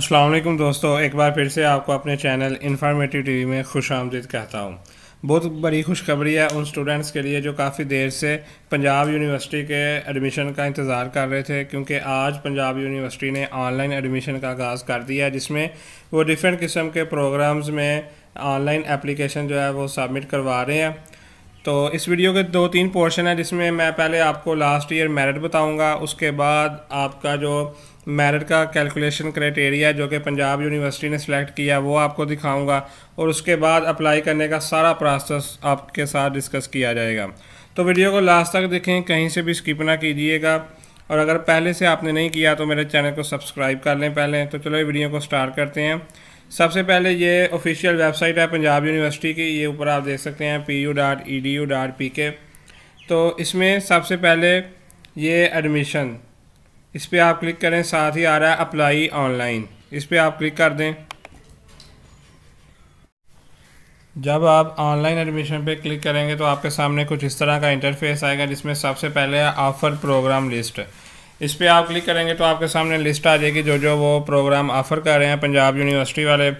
असलम दोस्तों एक बार फिर से आपको अपने चैनल इन्फॉर्मेटिव टीवी में खुश आमदीद कहता हूँ बहुत बड़ी खुशखबरी है उन स्टूडेंट्स के लिए जो काफ़ी देर से पंजाब यूनिवर्सिटी के एडमिशन का इंतज़ार कर रहे थे क्योंकि आज पंजाब यूनिवर्सिटी ने ऑनलाइन एडमिशन का आगाज़ कर दिया जिसमें वो डिफरेंट किस्म के प्रोग्राम्स में ऑनलाइन एप्लीकेशन जो है वो सबमिट करवा रहे हैं तो इस वीडियो के दो तीन पोर्शन है जिसमें मैं पहले आपको लास्ट ईयर मेरिट बताऊँगा उसके बाद आपका जो मेरिट का कैलकुलेशन क्राइटेरिया जो कि पंजाब यूनिवर्सिटी ने सिलेक्ट किया वो आपको दिखाऊंगा और उसके बाद अप्लाई करने का सारा प्रोसेस आपके साथ डिस्कस किया जाएगा तो वीडियो को लास्ट तक देखें कहीं से भी स्किप ना कीजिएगा और अगर पहले से आपने नहीं किया तो मेरे चैनल को सब्सक्राइब कर लें पहले तो चलो वीडियो को स्टार्ट करते हैं सबसे पहले ये ऑफिशियल वेबसाइट है पंजाब यूनिवर्सिटी की ये ऊपर आप देख सकते हैं P U dot E D U dot P K तो इसमें सबसे पहले ये एडमिशन इस पर आप क्लिक करें साथ ही आ रहा है अप्लाई ऑनलाइन इस पर आप क्लिक कर दें जब आप ऑनलाइन एडमिशन पे क्लिक करेंगे तो आपके सामने कुछ इस तरह का इंटरफेस आएगा जिसमें सबसे पहले है ऑफ़र प्रोग्राम लिस्ट इस पर आप क्लिक करेंगे तो आपके सामने लिस्ट आ जाएगी जो जो वो प्रोग्राम ऑफ़र कर रहे हैं पंजाब यूनिवर्सिटी वाले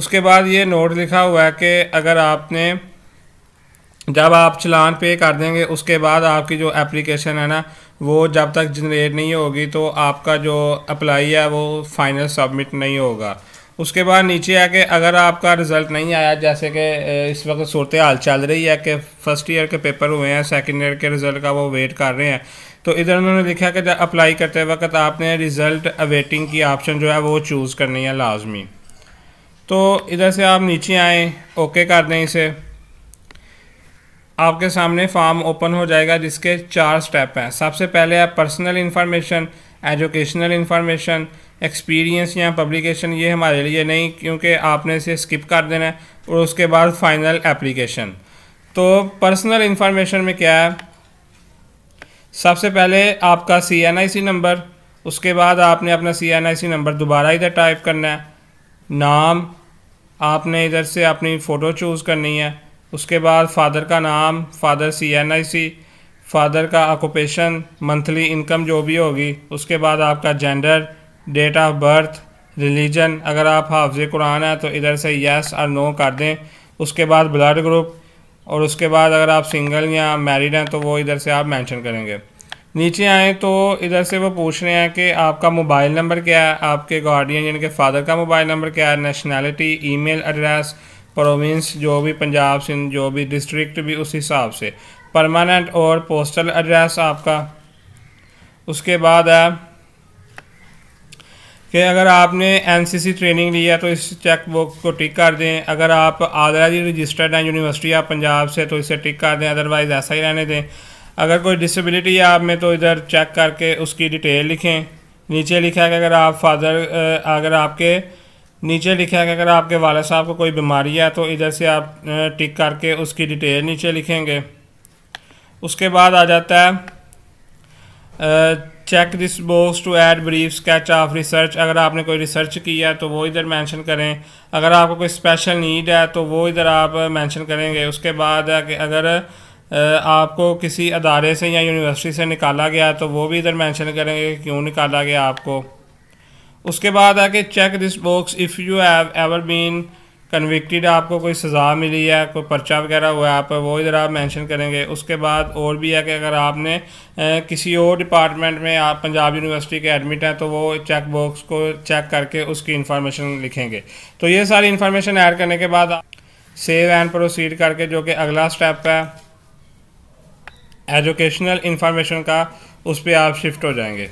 उसके बाद ये नोट लिखा हुआ है कि अगर आपने जब आप चलान पे कर देंगे उसके बाद आपकी जो एप्लीकेशन है ना वो जब तक जनरेट नहीं होगी तो आपका जो अप्लाई है वो फाइनल सबमिट नहीं होगा उसके बाद नीचे आके अगर आपका रिज़ल्ट नहीं आया जैसे कि इस वक्त सूरत हाल चल रही है कि फ़र्स्ट ईयर के पेपर हुए हैं सेकंड ईयर के रिज़ल्ट का वो वेट कर रहे हैं तो इधर उन्होंने लिखा कि अप्लाई करते वक्त आपने रिज़ल्ट अवेटिंग की ऑप्शन जो है वो चूज़ करनी है लाजमी तो इधर से आप नीचे आएँ ओके कर दें इसे आपके सामने फॉर्म ओपन हो जाएगा जिसके चार स्टेप हैं सबसे पहले है personal information educational information experience या पब्लिकेशन ये हमारे लिए नहीं क्योंकि आपने इसे स्किप कर देना है और उसके बाद फाइनल एप्लीकेशन तो पर्सनल इन्फॉर्मेशन में क्या है सबसे पहले आपका सी एन आई सी नंबर उसके बाद आपने अपना सी एन आई सी नंबर दोबारा इधर टाइप करना है नाम आपने इधर से अपनी फ़ोटो चूज़ करनी है उसके बाद फादर का नाम father C N I C father का ऑक्यूपेशन मंथली इनकम जो भी होगी उसके बाद आपका gender date of birth religion अगर आप हाफज कुरान है तो इधर से यस और नो कर दें उसके बाद ब्लड ग्रुप और उसके बाद अगर आप सिंगल या मैरिड हैं तो वो इधर से आप मेंशन करेंगे नीचे आएँ तो इधर से वो पूछ रहे हैं कि आपका मोबाइल नंबर क्या है आपके गार्डियन यानी कि फ़ादर का मोबाइल नंबर क्या है नेशनैलिटी ई एड्रेस प्रोविंस जो भी पंजाब सिंध जो भी डिस्ट्रिक्ट भी उस हिसाब से परमानेंट और पोस्टल एड्रेस आपका उसके बाद है कि अगर आपने एनसीसी ट्रेनिंग ली है तो इस चेक बुक को टिक कर दें अगर आप आलरेडी रजिस्टर्ड हैं यूनिवर्सिटी ऑफ पंजाब से तो इसे टिक कर दें अदरवाइज़ ऐसा ही रहने दें अगर कोई डिसेबिलिटी है आप में तो इधर चेक करके उसकी डिटेल लिखें नीचे लिखा है कि अगर आप फादर अगर आपके नीचे लिखा है कि अगर आपके वाले साहब को कोई बीमारी है तो इधर से आप टिक करके उसकी डिटेल नीचे लिखेंगे उसके बाद आ जाता है check this box to add brief sketch of research अगर आपने कोई रिसर्च की है तो वो इधर मेंशन करें अगर आपको कोई स्पेशल नीड है तो वो इधर आप मेंशन करेंगे उसके बाद कि अगर आपको किसी अदारे से या यूनिवर्सिटी से निकाला गया तो वो भी इधर मेंशन करेंगे क्यों निकाला गया आपको उसके बाद आके check this box if you have ever been convicted आपको कोई सज़ा मिली है कोई पर्चा वगैरह हुआ है आप वो इधर आप मेंशन करेंगे उसके बाद और भी है कि अगर आपने किसी और डिपार्टमेंट में आप पंजाब यूनिवर्सिटी के एडमिट हैं तो वो चेक बॉक्स को चेक करके उसकी इन्फॉर्मेशन लिखेंगे तो ये सारी इन्फॉर्मेशन ऐड करने के बाद सेव एंड प्रोसीड करके जो कि अगला स्टेप है एजुकेशनल इन्फॉर्मेशन का उस पर आप शिफ्ट हो जाएंगे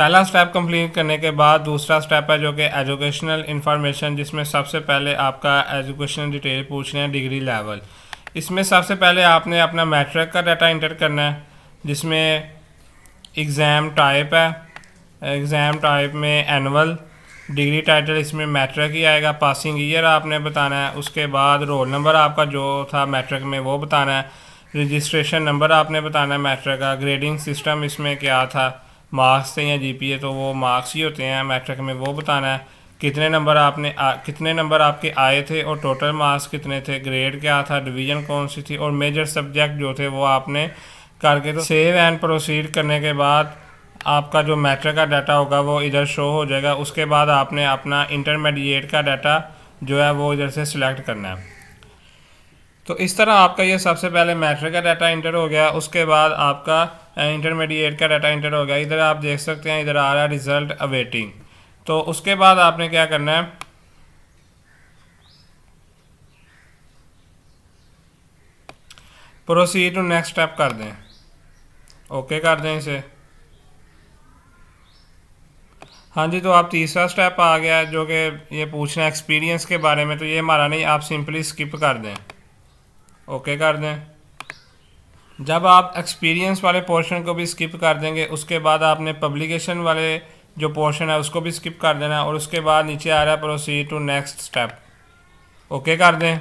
पहला स्टेप कंप्लीट करने के बाद दूसरा स्टेप है जो कि एजुकेशनल इन्फॉर्मेशन जिसमें सबसे पहले आपका एजुकेशनल डिटेल पूछ रहे हैं डिग्री लेवल इसमें सबसे पहले आपने अपना मैट्रिक का डाटा इंटर करना है जिसमें एग्ज़ाम टाइप है एग्ज़ाम टाइप में एनअल डिग्री टाइटल इसमें मैट्रिक ही आएगा पासिंग ईयर आपने बताना है उसके बाद रोल नंबर आपका जो था मैट्रिक में वो बताना है रजिस्ट्रेशन नंबर आपने बताना है मैट्रिक का ग्रेडिंग सिस्टम इसमें क्या था मार्क्स थे या ए तो वो मार्क्स ही होते हैं मैट्रिक में वो बताना है कितने नंबर आपने आ, कितने नंबर आपके आए थे और टोटल मार्क्स कितने थे ग्रेड क्या था डिवीजन कौन सी थी और मेजर सब्जेक्ट जो थे वो आपने करके तो सेव एंड प्रोसीड करने के बाद आपका जो मैट्रिक का डाटा होगा वो इधर शो हो जाएगा उसके बाद आपने अपना इंटरमीडिएट का डाटा जो है वो इधर से सिलेक्ट करना है तो इस तरह आपका ये सबसे पहले मैट्रिक का डाटा इंटर हो गया उसके बाद आपका इंटरमीडिएट का डाटा इंटर हो गया इधर आप देख सकते हैं इधर आ रहा है रिजल्ट अवेटिंग तो उसके बाद आपने क्या करना है प्रोसीड टू नेक्स्ट स्टेप कर दें ओके कर दें इसे हाँ जी तो आप तीसरा स्टेप आ गया जो कि ये पूछना एक्सपीरियंस के बारे में तो ये हमारा नहीं आप सिंपली स्किप कर दें ओके कर दें जब आप एक्सपीरियंस वाले पोर्शन को भी स्किप कर देंगे उसके बाद आपने पब्लिकेशन वाले जो पोर्शन है उसको भी स्किप कर देना और उसके बाद नीचे आ रहा है proceed to next step okay कर दें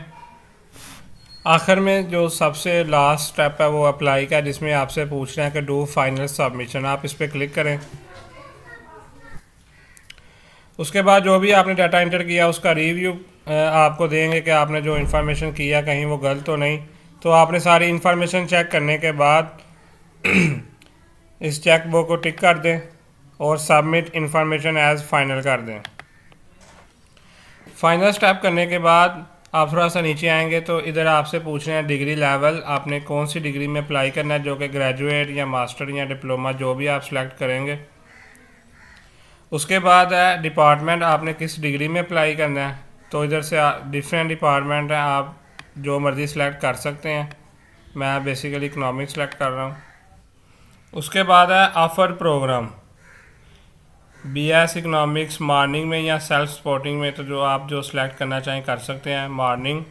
आखिर में जो सबसे लास्ट स्टेप है वो अप्लाई का जिसमें आपसे पूछ रहे हैं कि डू फाइनल सबमिशन आप इस पर क्लिक करें उसके बाद जो भी आपने डाटा इंटर किया उसका रिव्यू आपको देंगे कि आपने जो इन्फॉर्मेशन किया कहीं वो गलत तो नहीं तो आपने सारी इन्फॉर्मेशन चेक करने के बाद इस चेक बॉक्स को टिक कर दें और सबमिट इन्फॉर्मेशन एज फाइनल कर दें फाइनल स्टेप करने के बाद आप थोड़ा सा नीचे आएंगे तो इधर आपसे पूछ रहे हैं डिग्री लेवल आपने कौन सी डिग्री में अप्लाई करना है जो कि ग्रेजुएट या मास्टर या डिप्लोमा जो भी आप सेलेक्ट करेंगे उसके बाद है डिपार्टमेंट आपने किस डिग्री में अप्लाई करना है तो इधर से डिफरेंट डिपार्टमेंट है आप जो मर्ज़ी सिलेक्ट कर सकते हैं मैं बेसिकली इकनॉमिक सेलेक्ट कर रहा हूँ उसके बाद है offer program B S economics morning में या सेल्फ सपोर्टिंग में तो जो आप जो सिलेक्ट करना चाहें कर सकते हैं मॉर्निंग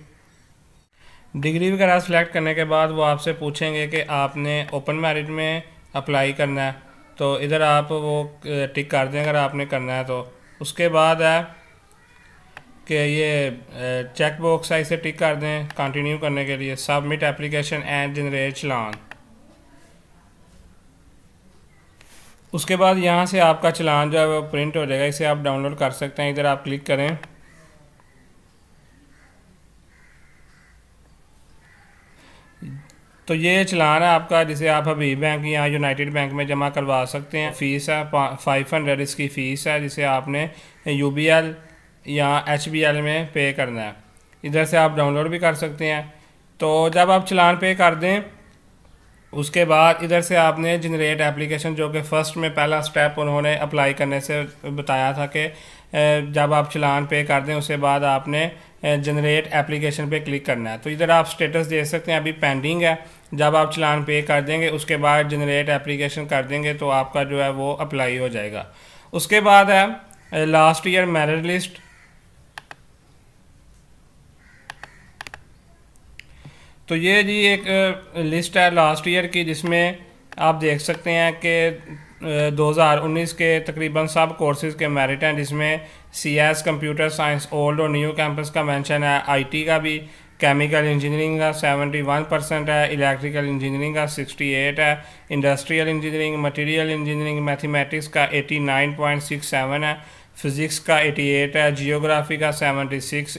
डिग्री वगैरह सेलेक्ट करने के बाद वो आपसे पूछेंगे कि आपने ओपन मैरिट में अप्लाई करना है तो इधर आप वो टिक कर दें अगर आपने करना है तो उसके बाद है कि ये चेक बॉक्स है इसे टिक कर दें कंटिन्यू करने के लिए submit application and generate challan उसके बाद यहाँ से आपका चलान जो है वो प्रिंट हो जाएगा इसे आप डाउनलोड कर सकते हैं इधर आप क्लिक करें तो ये चलान है आपका जिसे आप अभी बैंक या यूनाइटेड बैंक में जमा करवा सकते हैं फ़ीस है फाइव हंड्रेड इसकी फ़ीस है जिसे आपने यू एल या एच में पे करना है इधर से आप डाउनलोड भी कर सकते हैं तो जब आप चलान पे कर दें उसके बाद इधर से आपने जनरेट एप्लीकेशन जो कि फ़र्स्ट में पहला स्टेप उन्होंने अप्लाई करने से बताया था कि जब आप चलान पे कर दें उसके बाद आपने जनरेट एप्लीकेशन पे क्लिक करना है तो इधर आप स्टेटस दे सकते हैं अभी पेंडिंग है जब आप चलान पे कर देंगे उसके बाद जनरेट एप्लीकेशन कर देंगे तो आपका जो है वो अप्लाई हो जाएगा उसके बाद है लास्ट ईयर मैरिट लिस्ट तो ये जी एक लिस्ट है लास्ट ईयर की जिसमें आप देख सकते हैं कि 2019 के तकरीबन सब कोर्सेज के मेरिट हैं जिसमें C S computer science old और न्यू कैंपस का मेंशन है आईटी का भी केमिकल इंजीनियरिंग का 71 परसेंट है इलेक्ट्रिकल इंजीनियरिंग का 68 है industrial engineering material engineering mathematics का 89.67 है फिज़िक्स का 88 है जियोग्राफी का 76 सिक्स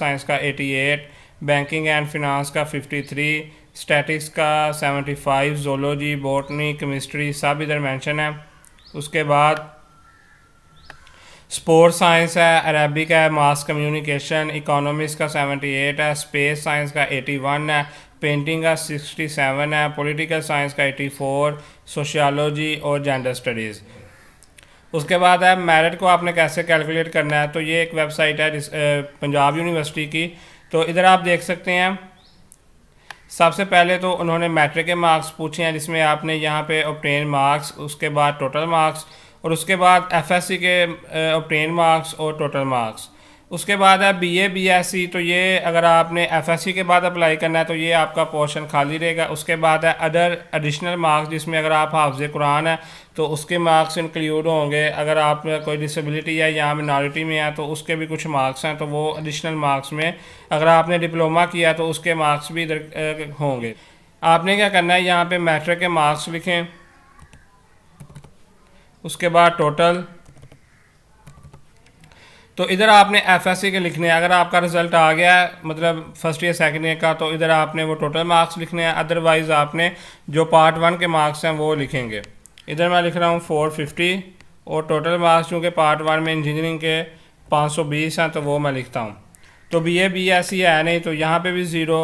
साइंस का 88 बैंकिंग एंड फिनांस का 53 स्टैटिक्स का 75 जोलॉजी बॉटनी केमिस्ट्री सब इधर मेंशन है उसके बाद स्पोर्ट्स साइंस है अरेबिक है मास कम्युनिकेशन इकोनॉमिक्स का 78 है स्पेस साइंस का 81 है पेंटिंग का 67 है पॉलिटिकल साइंस का 84 सोशियोलॉजी और जेंडर स्टडीज़ उसके बाद है मेरिट को आपने कैसे कैलकुलेट करना है तो ये एक वेबसाइट है पंजाब यूनिवर्सिटी की तो इधर आप देख सकते हैं सबसे पहले तो उन्होंने मैट्रिक के मार्क्स पूछे हैं जिसमें आपने यहाँ पे ऑप्टेन मार्क्स उसके बाद टोटल मार्क्स और उसके बाद एफएससी के ऑप्टेन मार्क्स और टोटल मार्क्स उसके बाद है B A B S C तो ये अगर आपने एफ एस सी के बाद अप्लाई करना है तो ये आपका पोर्शन खाली रहेगा उसके बाद है अदर एडिशनल मार्क्स जिसमें अगर आप हाफ़ कुरान है तो उसके मार्क्स इंक्लूड होंगे अगर आप कोई डिसेबिलिटी है या मिनारिटी में है तो उसके भी कुछ मार्क्स हैं तो वो एडिशनल मार्क्स में अगर आपने डिप्लोमा किया तो उसके मार्क्स भी इधर होंगे आपने क्या करना है यहाँ पर मैट्रिक के मार्क्स लिखें उसके बाद टोटल तो इधर आपने एफ एस सी के लिखने हैं अगर आपका रिजल्ट आ गया मतलब फर्स्ट ईयर सेकेंड ईयर का तो इधर आपने वो टोटल मार्क्स लिखने हैं अदरवाइज़ आपने जो पार्ट वन के मार्क्स हैं वो लिखेंगे इधर मैं लिख रहा हूँ फोर फिफ्टी और टोटल मार्क्स चूँकि पार्ट वन में इंजीनियरिंग के पाँच सौ बीस हैं तो वो मैं लिखता हूँ तो B A B S C है नहीं तो यहाँ पर भी ज़ीरो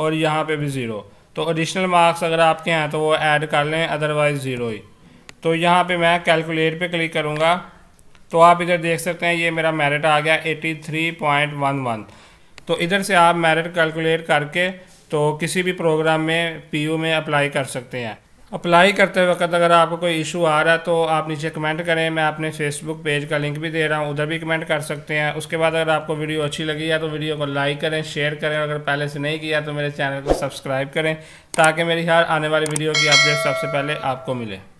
और यहाँ पर भी ज़ीरो तो एडिशनल मार्क्स अगर आपके हैं तो वो ऐड कर लें अदरवाइज़ ज़ीरो ही तो यहाँ पर मैं कैलकुलेट पर क्लिक करूँगा तो आप इधर देख सकते हैं ये मेरा मेरिट आ गया 83.11 तो इधर से आप मेरिट कैलकुलेट करके तो किसी भी प्रोग्राम में पीयू में अप्लाई कर सकते हैं अप्लाई करते वक्त अगर आपको कोई इशू आ रहा है तो आप नीचे कमेंट करें मैं अपने फेसबुक पेज का लिंक भी दे रहा हूँ उधर भी कमेंट कर सकते हैं उसके बाद अगर आपको वीडियो अच्छी लगी है तो वीडियो को लाइक करें शेयर करें अगर पहले से नहीं किया तो मेरे चैनल को सब्सक्राइब करें ताकि मेरी हर आने वाली वीडियो की अपडेट सबसे पहले आपको मिले